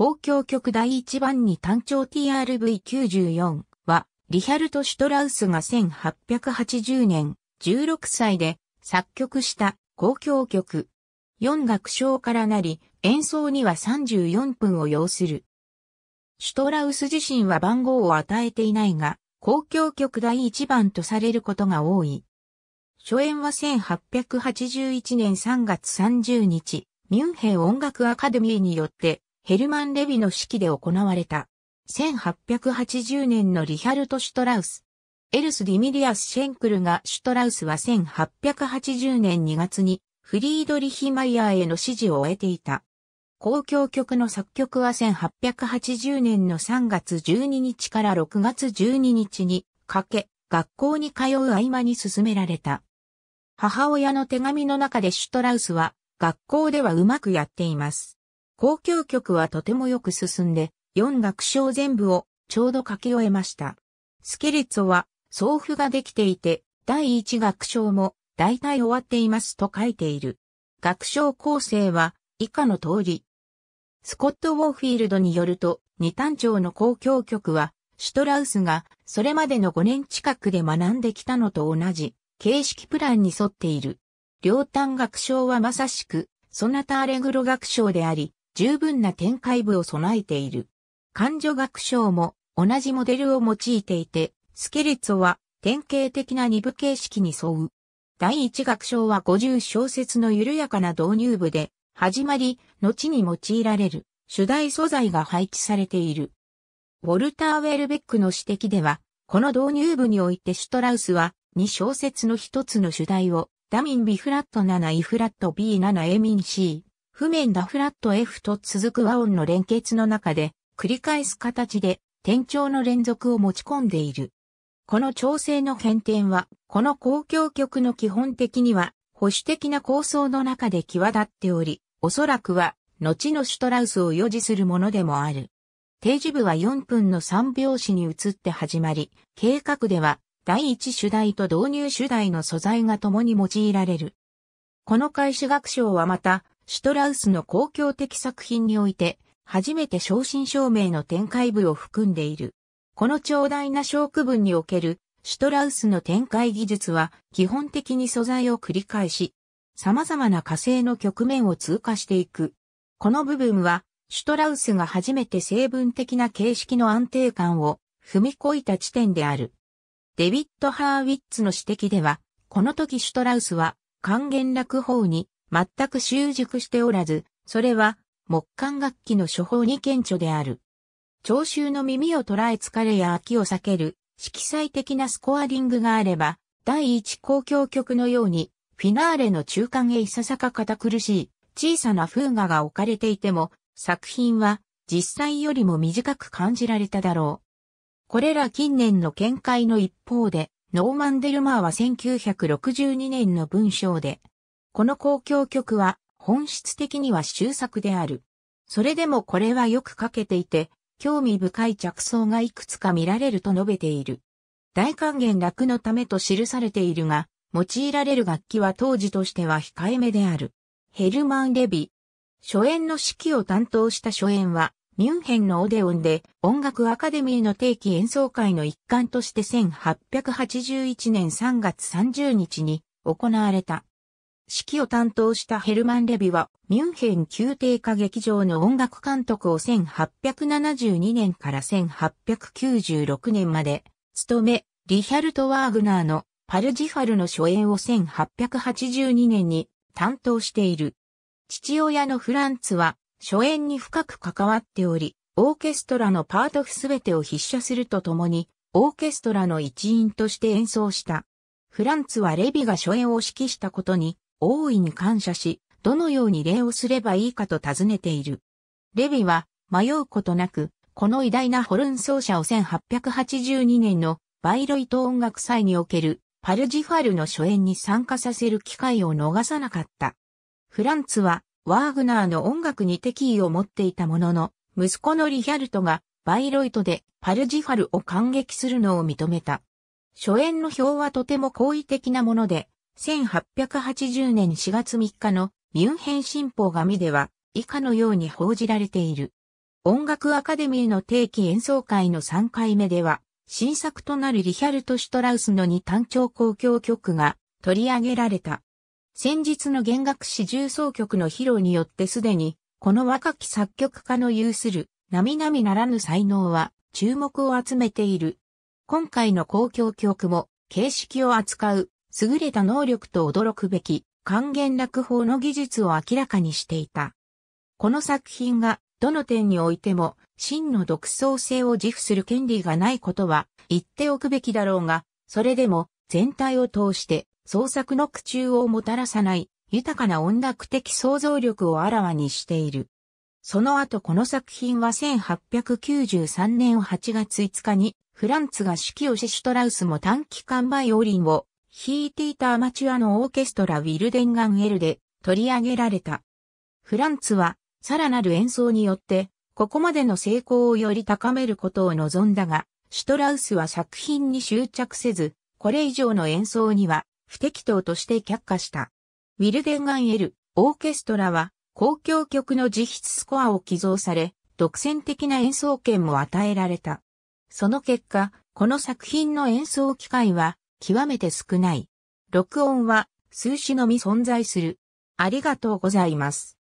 交響曲第1番に単調 TRV94 は、リヒャルト・シュトラウスが1880年、16歳で作曲した交響曲。4楽章からなり、演奏には34分を要する。シュトラウス自身は番号を与えていないが、公共曲第1番とされることが多い。初演は1881年3月30日、ミュンヘン音楽アカデミーによってヘルマン・レビの指揮で行われた。1880年のリハルト・シュトラウス。エルス・ディミリアス・シェンクルがシュトラウスは1880年2月にフリードリヒ・マイヤーへの支持を得ていた。公共曲の作曲は1880年の3月12日から6月12日にかけ、学校に通う合間に進められた。母親の手紙の中でシュトラウスは、学校ではうまくやっています。公共曲はとてもよく進んで、4楽章全部をちょうど書き終えました。スケレッツォは送付ができていて、第1楽章も大体終わっていますと書いている。学章構成は以下の通り。スコット・ウォーフィールドによると、二単調の公共曲は、シュトラウスがそれまでの5年近くで学んできたのと同じ形式プランに沿っている。両端楽章はまさしく、ソナタ・アレグロ楽章であり、十分な展開部を備えている。感情学章も同じモデルを用いていて、スケレツォは典型的な二部形式に沿う。第一学章は50小節の緩やかな導入部で、始まり、後に用いられる主題素材が配置されている。ウォルター・ウェルベックの指摘では、この導入部においてシュトラウスは2小節の一つの主題をダミン B フラット7 E フラット B7 A ミン C 譜面ダフラット F と続く和音の連結の中で、繰り返す形で、転調の連続を持ち込んでいる。この調整の変転は、この公共曲の基本的には、保守的な構想の中で際立っており、おそらくは、後のシュトラウスを予示するものでもある。定時部は4分の3拍子に移って始まり、計画では、第1主題と導入主題の素材が共に用いられる。この開始学章はまた、シュトラウスの公共的作品において、初めて正真正銘の展開部を含んでいる。この長大な小区分におけるシュトラウスの展開技術は基本的に素材を繰り返し、様々な火星の局面を通過していく。この部分は、シュトラウスが初めて成分的な形式の安定感を踏み越えた地点である。デビッド・ハーウィッツの指摘では、この時シュトラウスは還元楽法に全く習熟しておらず、それは木管楽器の処方に顕著である。聴衆の耳を捉え疲れや飽きを避ける色彩的なスコアリングがあれば、第一公共曲のように、フィナーレの中間へいささか堅苦しい小さな風画が置かれていても、作品は実際よりも短く感じられただろう。これら近年の見解の一方で、ノーマン・デルマーは1962年の文章で、この公共曲は本質的には終作である。それでもこれはよく書けていて、興味深い着想がいくつか見られると述べている。大還元楽のためと記されているが、用いられる楽器は当時としては控えめである。ヘルマン・レビ。初演の指揮を担当した初演は、ミュンヘンのオデオンで音楽アカデミーの定期演奏会の一環として1881年3月30日に行われた。指揮を担当したヘルマン・レビは、ミュンヘン宮廷歌劇場の音楽監督を1872年から1896年まで、務め、リヒャルト・ワーグナーのパルジファルの初演を1882年に担当している。父親のフランツは、初演に深く関わっており、オーケストラのパートすべてを筆者するとともに、オーケストラの一員として演奏した。フランツはレビが初演を指揮したことに、大いに感謝し、どのように礼をすればいいかと尋ねている。レビは迷うことなく、この偉大なホルン奏者を1882年のバイロイト音楽祭におけるパルジファルの初演に参加させる機会を逃さなかった。フランツはワーグナーの音楽に敵意を持っていたものの、息子のリヒャルトがバイロイトでパルジファルを感激するのを認めた。初演の表はとても好意的なもので、1880年4月3日のミュンヘン新報紙では以下のように報じられている。音楽アカデミーの定期演奏会の3回目では、新作となるリヒャルト・シュトラウスの二単調交響曲が取り上げられた。先日の弦楽四重奏曲の披露によってすでに、この若き作曲家の有する、並々ならぬ才能は注目を集めている。今回の交響曲も形式を扱う優れた能力と驚くべき還元落法の技術を明らかにしていた。この作品がどの点においても真の独創性を自負する権利がないことは言っておくべきだろうが、それでも全体を通して創作の苦衷をもたらさない豊かな音楽的想像力をあらわにしている。その後この作品は1893年8月5日にフランツが指揮をシシュトラウスも短期間バイオリンを弾いていたアマチュアのオーケストラウィルデンガンエルで取り上げられた。フランツは、さらなる演奏によって、ここまでの成功をより高めることを望んだが、シュトラウスは作品に執着せず、これ以上の演奏には不適当として却下した。ウィルデンガンエル、オーケストラは、公共曲の実質スコアを寄贈され、独占的な演奏権も与えられた。その結果、この作品の演奏機会は、極めて少ない。録音は数種のみ存在する。ありがとうございます。